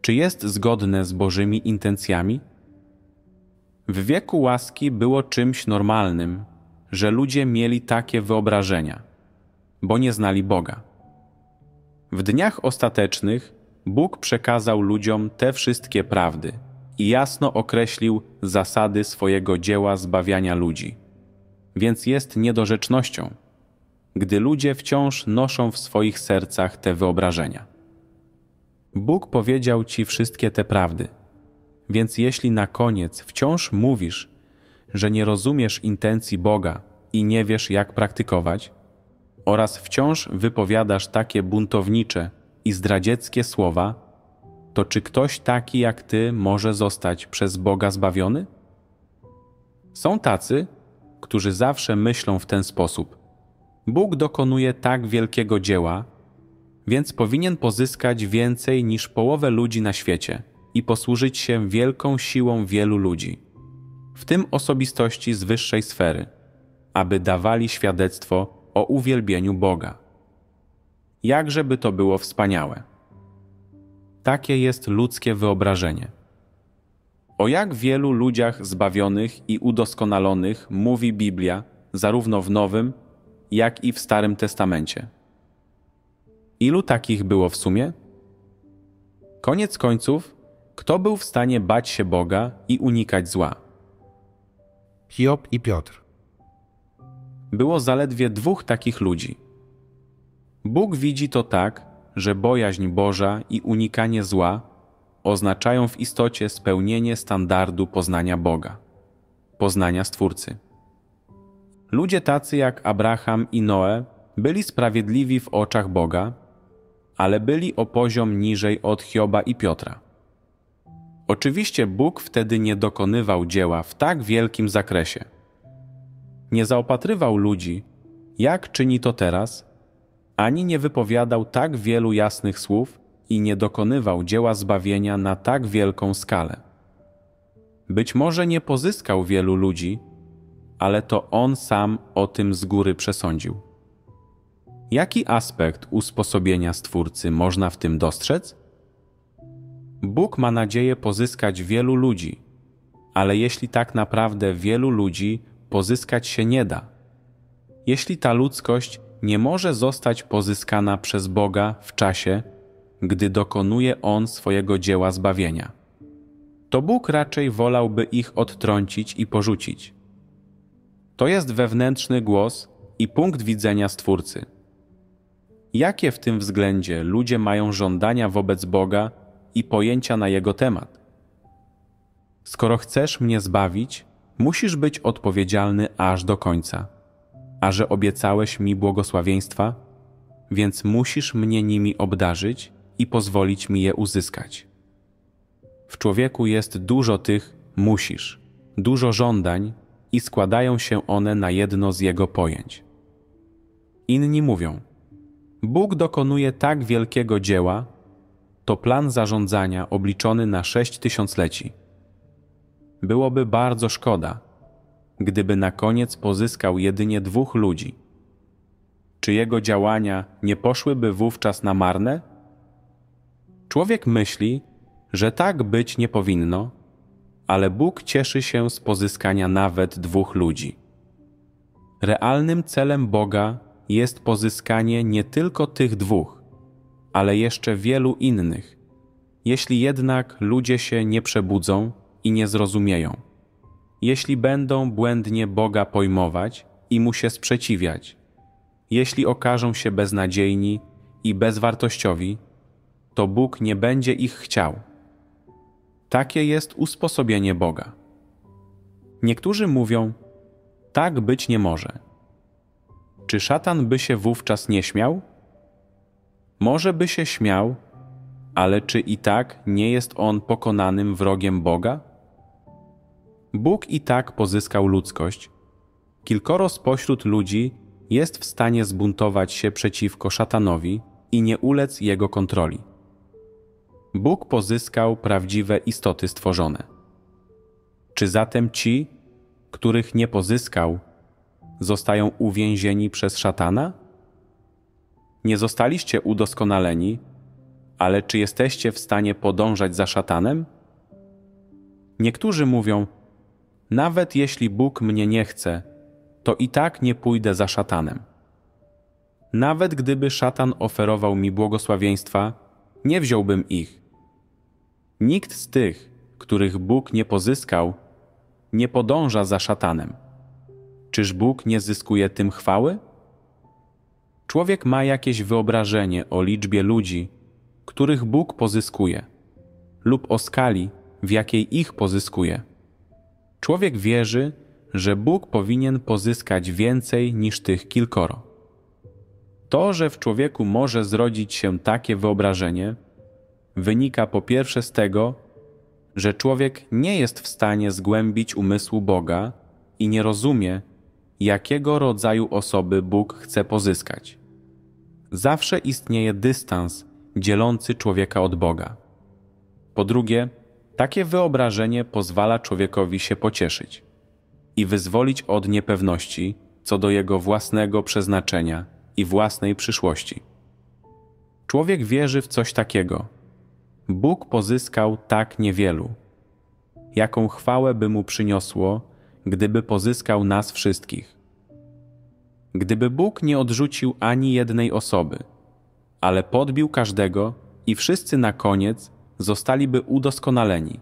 Czy jest zgodne z Bożymi intencjami? W wieku łaski było czymś normalnym, że ludzie mieli takie wyobrażenia, bo nie znali Boga. W dniach ostatecznych Bóg przekazał ludziom te wszystkie prawdy i jasno określił zasady swojego dzieła zbawiania ludzi. Więc jest niedorzecznością, gdy ludzie wciąż noszą w swoich sercach te wyobrażenia. Bóg powiedział ci wszystkie te prawdy, więc jeśli na koniec wciąż mówisz, że nie rozumiesz intencji Boga i nie wiesz, jak praktykować, oraz wciąż wypowiadasz takie buntownicze i zdradzieckie słowa, to czy ktoś taki jak ty może zostać przez Boga zbawiony? Są tacy, którzy zawsze myślą w ten sposób. Bóg dokonuje tak wielkiego dzieła, więc powinien pozyskać więcej niż połowę ludzi na świecie i posłużyć się wielką siłą wielu ludzi, w tym osobistości z wyższej sfery, aby dawali świadectwo o uwielbieniu Boga. Jakżeby to było wspaniałe! Takie jest ludzkie wyobrażenie. O jak wielu ludziach zbawionych i udoskonalonych mówi Biblia, zarówno w Nowym, jak i w Starym Testamencie. Ilu takich było w sumie? Koniec końców, kto był w stanie bać się Boga i unikać zła? Hiob i Piotr. Było zaledwie dwóch takich ludzi. Bóg widzi to tak, że bojaźń Boża i unikanie zła oznaczają w istocie spełnienie standardu poznania Boga, poznania Stwórcy. Ludzie tacy jak Abraham i Noe byli sprawiedliwi w oczach Boga, ale byli o poziom niżej od Hioba i Piotra. Oczywiście Bóg wtedy nie dokonywał dzieła w tak wielkim zakresie. Nie zaopatrywał ludzi, jak czyni to teraz, ani nie wypowiadał tak wielu jasnych słów i nie dokonywał dzieła zbawienia na tak wielką skalę. Być może nie pozyskał wielu ludzi, ale to on sam o tym z góry przesądził. Jaki aspekt usposobienia Stwórcy można w tym dostrzec? Bóg ma nadzieję pozyskać wielu ludzi, ale jeśli tak naprawdę wielu ludzi pozyskać się nie da, jeśli ta ludzkość nie może zostać pozyskana przez Boga w czasie, gdy dokonuje On swojego dzieła zbawienia. To Bóg raczej wolałby ich odtrącić i porzucić. To jest wewnętrzny głos i punkt widzenia Stwórcy. Jakie w tym względzie ludzie mają żądania wobec Boga i pojęcia na Jego temat? Skoro chcesz mnie zbawić, musisz być odpowiedzialny aż do końca a że obiecałeś mi błogosławieństwa, więc musisz mnie nimi obdarzyć i pozwolić mi je uzyskać. W człowieku jest dużo tych musisz, dużo żądań i składają się one na jedno z jego pojęć. Inni mówią: Bóg dokonuje tak wielkiego dzieła, to plan zarządzania obliczony na sześć tysiącleci. Byłoby bardzo szkoda, gdyby na koniec pozyskał jedynie dwóch ludzi? Czy jego działania nie poszłyby wówczas na marne? Człowiek myśli, że tak być nie powinno, ale Bóg cieszy się z pozyskania nawet dwóch ludzi. Realnym celem Boga jest pozyskanie nie tylko tych dwóch, ale jeszcze wielu innych, jeśli jednak ludzie się nie przebudzą i nie zrozumieją jeśli będą błędnie Boga pojmować i mu się sprzeciwiać, jeśli okażą się beznadziejni i bezwartościowi, to Bóg nie będzie ich chciał. Takie jest usposobienie Boga. Niektórzy mówią: Tak być nie może. Czy szatan by się wówczas nie śmiał? Może by się śmiał, ale czy i tak nie jest on pokonanym wrogiem Boga? Bóg i tak pozyskał ludzkość. Kilkoro spośród ludzi jest w stanie zbuntować się przeciwko szatanowi i nie ulec jego kontroli. Bóg pozyskał prawdziwe istoty stworzone. Czy zatem ci, których nie pozyskał, zostają uwięzieni przez szatana? Nie zostaliście udoskonaleni, ale czy jesteście w stanie podążać za szatanem? Niektórzy mówią, nawet jeśli Bóg mnie nie chce, to i tak nie pójdę za szatanem. Nawet gdyby szatan oferował mi błogosławieństwa, nie wziąłbym ich. Nikt z tych, których Bóg nie pozyskał, nie podąża za szatanem. Czyż Bóg nie zyskuje tym chwały? Człowiek ma jakieś wyobrażenie o liczbie ludzi, których Bóg pozyskuje, lub o skali, w jakiej ich pozyskuje. Człowiek wierzy, że Bóg powinien pozyskać więcej niż tych kilkoro. To, że w człowieku może zrodzić się takie wyobrażenie, wynika po pierwsze z tego, że człowiek nie jest w stanie zgłębić umysłu Boga i nie rozumie, jakiego rodzaju osoby Bóg chce pozyskać. Zawsze istnieje dystans dzielący człowieka od Boga. Po drugie, takie wyobrażenie pozwala człowiekowi się pocieszyć i wyzwolić od niepewności co do jego własnego przeznaczenia i własnej przyszłości. Człowiek wierzy w coś takiego. Bóg pozyskał tak niewielu. Jaką chwałę by mu przyniosło, gdyby pozyskał nas wszystkich? Gdyby Bóg nie odrzucił ani jednej osoby, ale podbił każdego i wszyscy na koniec zostaliby udoskonaleni.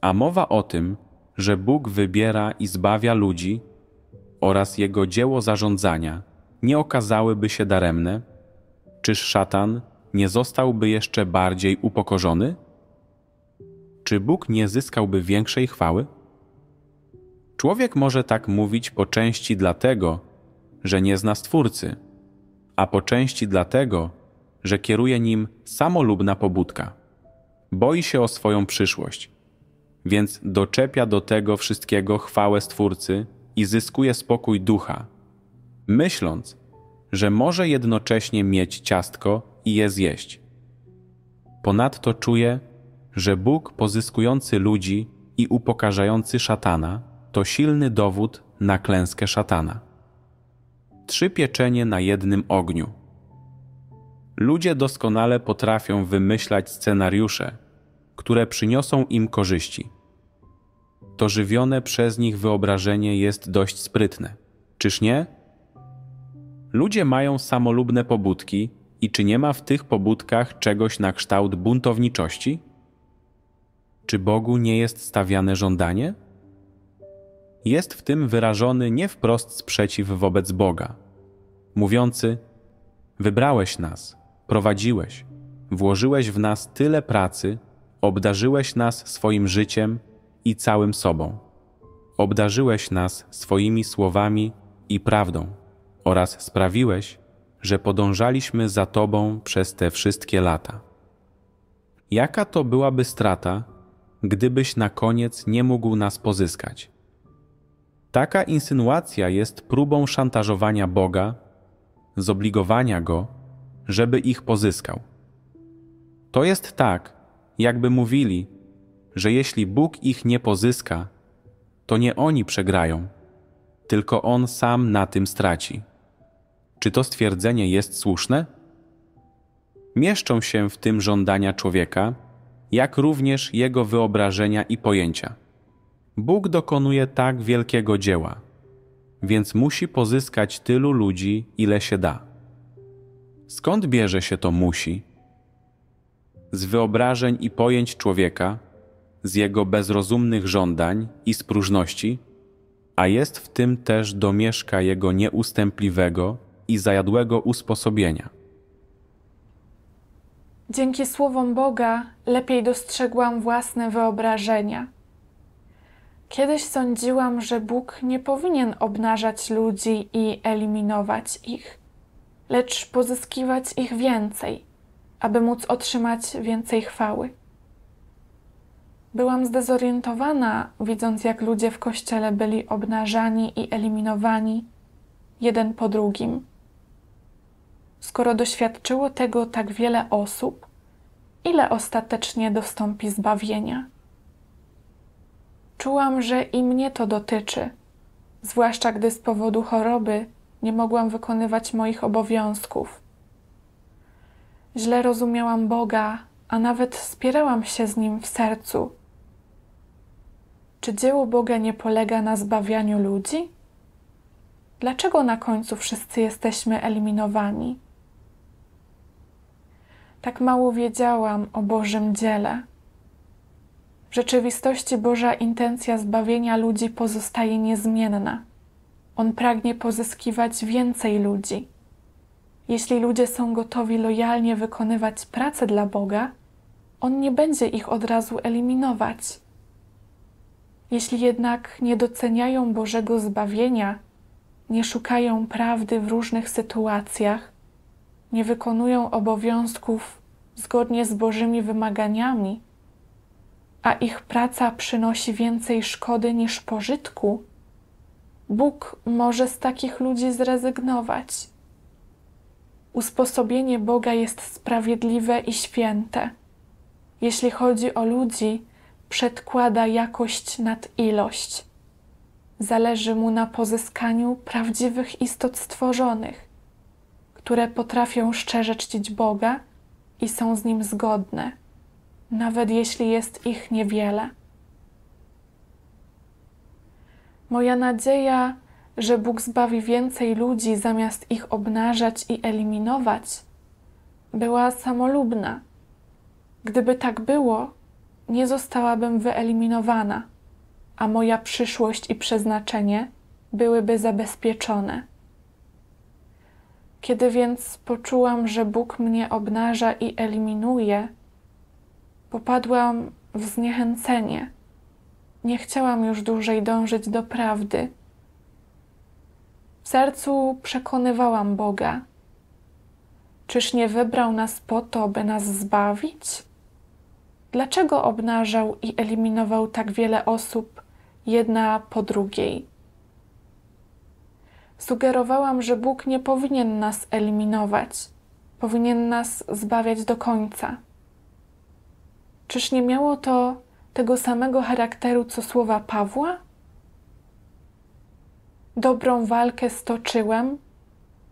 A mowa o tym, że Bóg wybiera i zbawia ludzi oraz jego dzieło zarządzania nie okazałyby się daremne? Czyż szatan nie zostałby jeszcze bardziej upokorzony? Czy Bóg nie zyskałby większej chwały? Człowiek może tak mówić po części dlatego, że nie zna Stwórcy, a po części dlatego, że kieruje nim samolubna pobudka. Boi się o swoją przyszłość, więc doczepia do tego wszystkiego chwałę Stwórcy i zyskuje spokój ducha, myśląc, że może jednocześnie mieć ciastko i je zjeść. Ponadto czuje, że Bóg pozyskujący ludzi i upokarzający szatana to silny dowód na klęskę szatana. Trzy pieczenie na jednym ogniu. Ludzie doskonale potrafią wymyślać scenariusze, które przyniosą im korzyści. To żywione przez nich wyobrażenie jest dość sprytne, czyż nie? Ludzie mają samolubne pobudki i czy nie ma w tych pobudkach czegoś na kształt buntowniczości? Czy Bogu nie jest stawiane żądanie? Jest w tym wyrażony nie wprost sprzeciw wobec Boga, mówiący: Wybrałeś nas, prowadziłeś, włożyłeś w nas tyle pracy, Obdarzyłeś nas swoim życiem i całym sobą. Obdarzyłeś nas swoimi słowami i prawdą oraz sprawiłeś, że podążaliśmy za Tobą przez te wszystkie lata. Jaka to byłaby strata, gdybyś na koniec nie mógł nas pozyskać? Taka insynuacja jest próbą szantażowania Boga, zobligowania Go, żeby ich pozyskał. To jest tak, jakby mówili, że jeśli Bóg ich nie pozyska, to nie oni przegrają, tylko On sam na tym straci. Czy to stwierdzenie jest słuszne? Mieszczą się w tym żądania człowieka, jak również jego wyobrażenia i pojęcia. Bóg dokonuje tak wielkiego dzieła, więc musi pozyskać tylu ludzi, ile się da. Skąd bierze się to musi? z wyobrażeń i pojęć człowieka, z jego bezrozumnych żądań i spróżności, a jest w tym też domieszka jego nieustępliwego i zajadłego usposobienia. Dzięki słowom Boga lepiej dostrzegłam własne wyobrażenia. Kiedyś sądziłam, że Bóg nie powinien obnażać ludzi i eliminować ich, lecz pozyskiwać ich więcej aby móc otrzymać więcej chwały. Byłam zdezorientowana, widząc jak ludzie w kościele byli obnażani i eliminowani jeden po drugim. Skoro doświadczyło tego tak wiele osób, ile ostatecznie dostąpi zbawienia? Czułam, że i mnie to dotyczy, zwłaszcza gdy z powodu choroby nie mogłam wykonywać moich obowiązków. Źle rozumiałam Boga, a nawet spierałam się z Nim w sercu. Czy dzieło Boga nie polega na zbawianiu ludzi? Dlaczego na końcu wszyscy jesteśmy eliminowani? Tak mało wiedziałam o Bożym dziele. W rzeczywistości Boża intencja zbawienia ludzi pozostaje niezmienna. On pragnie pozyskiwać więcej ludzi. Jeśli ludzie są gotowi lojalnie wykonywać pracę dla Boga, On nie będzie ich od razu eliminować. Jeśli jednak nie doceniają Bożego zbawienia, nie szukają prawdy w różnych sytuacjach, nie wykonują obowiązków zgodnie z Bożymi wymaganiami, a ich praca przynosi więcej szkody niż pożytku, Bóg może z takich ludzi zrezygnować usposobienie Boga jest sprawiedliwe i święte. Jeśli chodzi o ludzi, przedkłada jakość nad ilość. Zależy mu na pozyskaniu prawdziwych istot stworzonych, które potrafią szczerze czcić Boga i są z nim zgodne, nawet jeśli jest ich niewiele. Moja nadzieja że Bóg zbawi więcej ludzi zamiast ich obnażać i eliminować, była samolubna. Gdyby tak było, nie zostałabym wyeliminowana, a moja przyszłość i przeznaczenie byłyby zabezpieczone. Kiedy więc poczułam, że Bóg mnie obnaża i eliminuje, popadłam w zniechęcenie. Nie chciałam już dłużej dążyć do prawdy w sercu przekonywałam Boga. Czyż nie wybrał nas po to, by nas zbawić? Dlaczego obnażał i eliminował tak wiele osób, jedna po drugiej? Sugerowałam, że Bóg nie powinien nas eliminować, powinien nas zbawiać do końca. Czyż nie miało to tego samego charakteru co słowa Pawła? Dobrą walkę stoczyłem,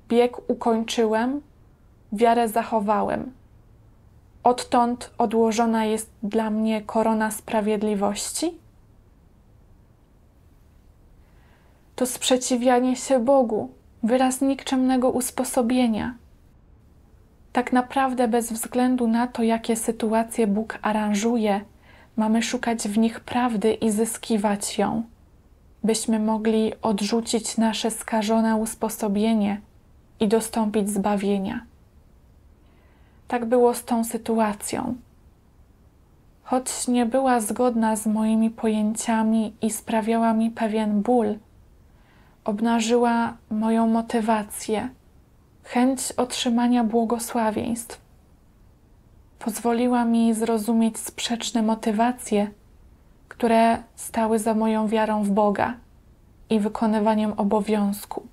bieg ukończyłem, wiarę zachowałem. Odtąd odłożona jest dla mnie korona sprawiedliwości? To sprzeciwianie się Bogu, wyraz nikczemnego usposobienia. Tak naprawdę, bez względu na to, jakie sytuacje Bóg aranżuje, mamy szukać w nich prawdy i zyskiwać ją byśmy mogli odrzucić nasze skażone usposobienie i dostąpić zbawienia. Tak było z tą sytuacją. Choć nie była zgodna z moimi pojęciami i sprawiała mi pewien ból, obnażyła moją motywację, chęć otrzymania błogosławieństw. Pozwoliła mi zrozumieć sprzeczne motywacje które stały za moją wiarą w Boga i wykonywaniem obowiązku,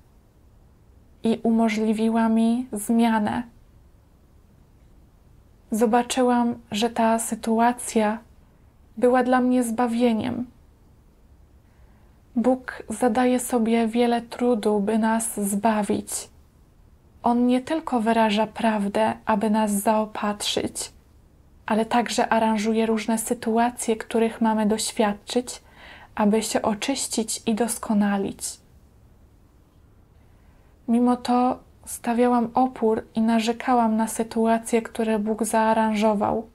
i umożliwiła mi zmianę. Zobaczyłam, że ta sytuacja była dla mnie zbawieniem. Bóg zadaje sobie wiele trudu, by nas zbawić. On nie tylko wyraża prawdę, aby nas zaopatrzyć ale także aranżuje różne sytuacje, których mamy doświadczyć, aby się oczyścić i doskonalić. Mimo to stawiałam opór i narzekałam na sytuacje, które Bóg zaaranżował.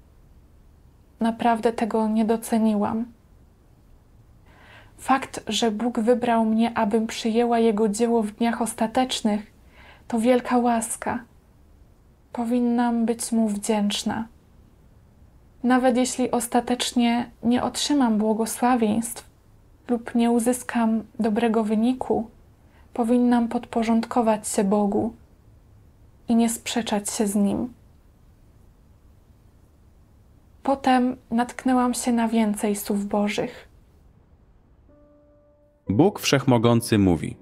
Naprawdę tego nie doceniłam. Fakt, że Bóg wybrał mnie, abym przyjęła Jego dzieło w dniach ostatecznych, to wielka łaska. Powinnam być Mu wdzięczna. Nawet jeśli ostatecznie nie otrzymam błogosławieństw lub nie uzyskam dobrego wyniku, powinnam podporządkować się Bogu i nie sprzeczać się z Nim. Potem natknęłam się na więcej słów Bożych. Bóg Wszechmogący mówi: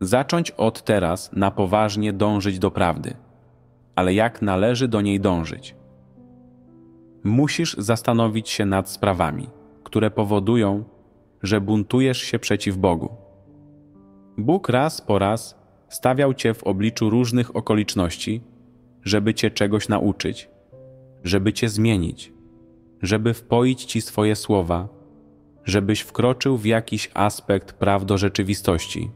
Zacząć od teraz na poważnie dążyć do prawdy, ale jak należy do niej dążyć? Musisz zastanowić się nad sprawami, które powodują, że buntujesz się przeciw Bogu. Bóg raz po raz stawiał cię w obliczu różnych okoliczności, żeby cię czegoś nauczyć, żeby cię zmienić, żeby wpoić ci swoje słowa, żebyś wkroczył w jakiś aspekt praw do rzeczywistości,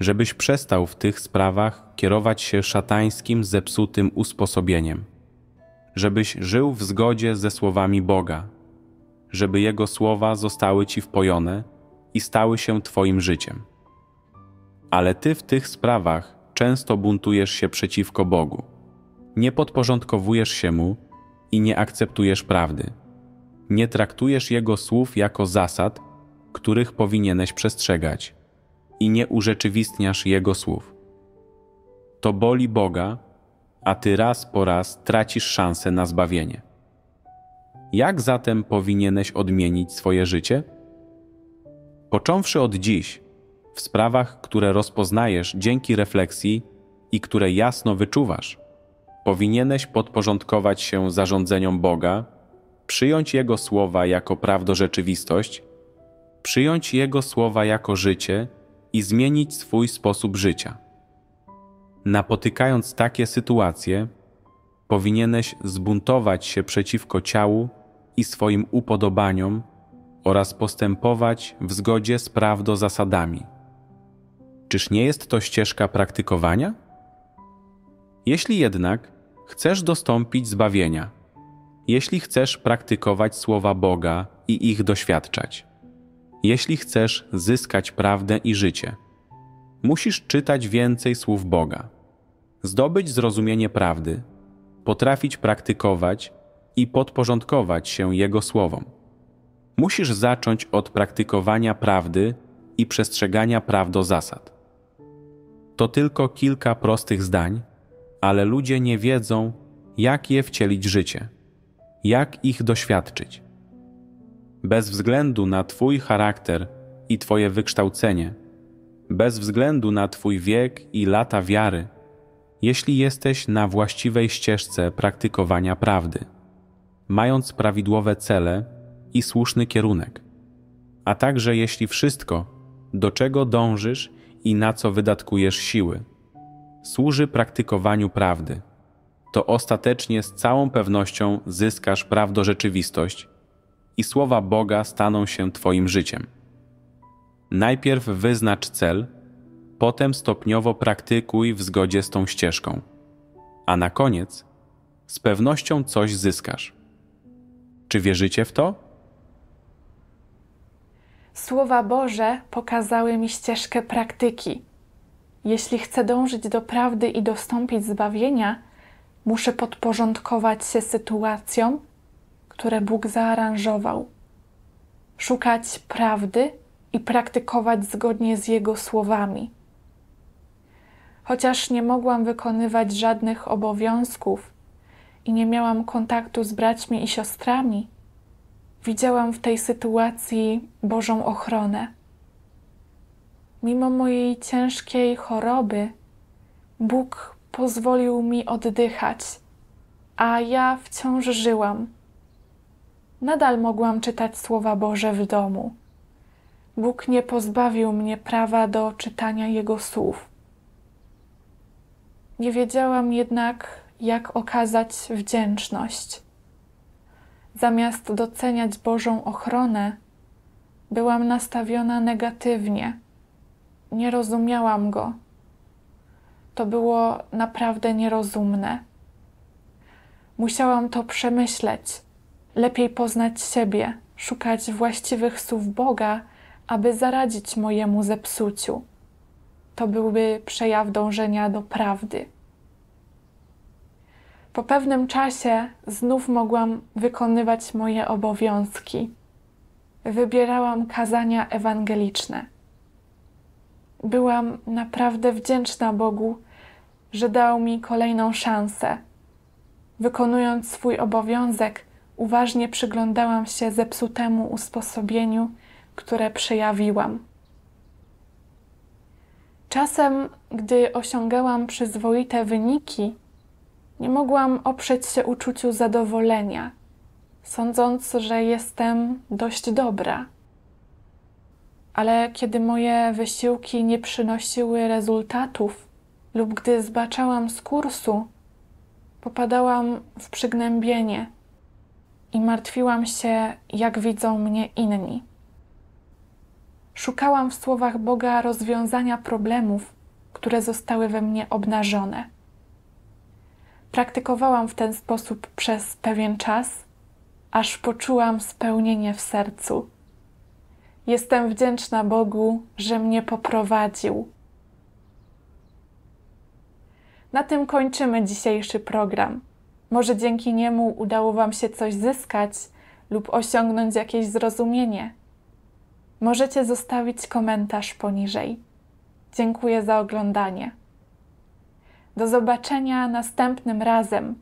żebyś przestał w tych sprawach kierować się szatańskim, zepsutym usposobieniem żebyś żył w zgodzie ze słowami Boga, żeby Jego słowa zostały Ci wpojone i stały się Twoim życiem. Ale Ty w tych sprawach często buntujesz się przeciwko Bogu. Nie podporządkowujesz się Mu i nie akceptujesz prawdy. Nie traktujesz Jego słów jako zasad, których powinieneś przestrzegać i nie urzeczywistniasz Jego słów. To boli Boga, a ty raz po raz tracisz szansę na zbawienie. Jak zatem powinieneś odmienić swoje życie? Począwszy od dziś, w sprawach, które rozpoznajesz dzięki refleksji i które jasno wyczuwasz, powinieneś podporządkować się zarządzeniom Boga, przyjąć Jego słowa jako prawdo rzeczywistość, przyjąć Jego słowa jako życie i zmienić swój sposób życia. Napotykając takie sytuacje, powinieneś zbuntować się przeciwko ciału i swoim upodobaniom oraz postępować w zgodzie z prawdozasadami. Czyż nie jest to ścieżka praktykowania? Jeśli jednak chcesz dostąpić zbawienia, jeśli chcesz praktykować słowa Boga i ich doświadczać, jeśli chcesz zyskać prawdę i życie, Musisz czytać więcej słów Boga, zdobyć zrozumienie prawdy, potrafić praktykować i podporządkować się Jego słowom. Musisz zacząć od praktykowania prawdy i przestrzegania do zasad. To tylko kilka prostych zdań, ale ludzie nie wiedzą, jak je wcielić w życie, jak ich doświadczyć. Bez względu na Twój charakter i Twoje wykształcenie, bez względu na Twój wiek i lata wiary, jeśli jesteś na właściwej ścieżce praktykowania prawdy, mając prawidłowe cele i słuszny kierunek, a także jeśli wszystko, do czego dążysz i na co wydatkujesz siły, służy praktykowaniu prawdy, to ostatecznie z całą pewnością zyskasz prawdo rzeczywistość i słowa Boga staną się Twoim życiem. Najpierw wyznacz cel, potem stopniowo praktykuj w zgodzie z tą ścieżką. A na koniec z pewnością coś zyskasz. Czy wierzycie w to? Słowa Boże pokazały mi ścieżkę praktyki. Jeśli chcę dążyć do prawdy i dostąpić zbawienia, muszę podporządkować się sytuacjom, które Bóg zaaranżował. Szukać prawdy i praktykować zgodnie z Jego słowami. Chociaż nie mogłam wykonywać żadnych obowiązków i nie miałam kontaktu z braćmi i siostrami, widziałam w tej sytuacji Bożą ochronę. Mimo mojej ciężkiej choroby, Bóg pozwolił mi oddychać, a ja wciąż żyłam. Nadal mogłam czytać Słowa Boże w domu Bóg nie pozbawił mnie prawa do czytania Jego słów. Nie wiedziałam jednak, jak okazać wdzięczność. Zamiast doceniać Bożą ochronę, byłam nastawiona negatywnie. Nie rozumiałam go. To było naprawdę nierozumne. Musiałam to przemyśleć, lepiej poznać siebie, szukać właściwych słów Boga aby zaradzić mojemu zepsuciu. To byłby przejaw dążenia do prawdy. Po pewnym czasie znów mogłam wykonywać moje obowiązki. Wybierałam kazania ewangeliczne. Byłam naprawdę wdzięczna Bogu, że dał mi kolejną szansę. Wykonując swój obowiązek, uważnie przyglądałam się zepsutemu usposobieniu które przejawiłam. Czasem, gdy osiągałam przyzwoite wyniki, nie mogłam oprzeć się uczuciu zadowolenia, sądząc, że jestem dość dobra. Ale kiedy moje wysiłki nie przynosiły rezultatów, lub gdy zbaczałam z kursu, popadałam w przygnębienie i martwiłam się, jak widzą mnie inni. Szukałam w słowach Boga rozwiązania problemów, które zostały we mnie obnażone. Praktykowałam w ten sposób przez pewien czas, aż poczułam spełnienie w sercu. Jestem wdzięczna Bogu, że mnie poprowadził. Na tym kończymy dzisiejszy program. Może dzięki niemu udało Wam się coś zyskać lub osiągnąć jakieś zrozumienie. Możecie zostawić komentarz poniżej. Dziękuję za oglądanie. Do zobaczenia następnym razem.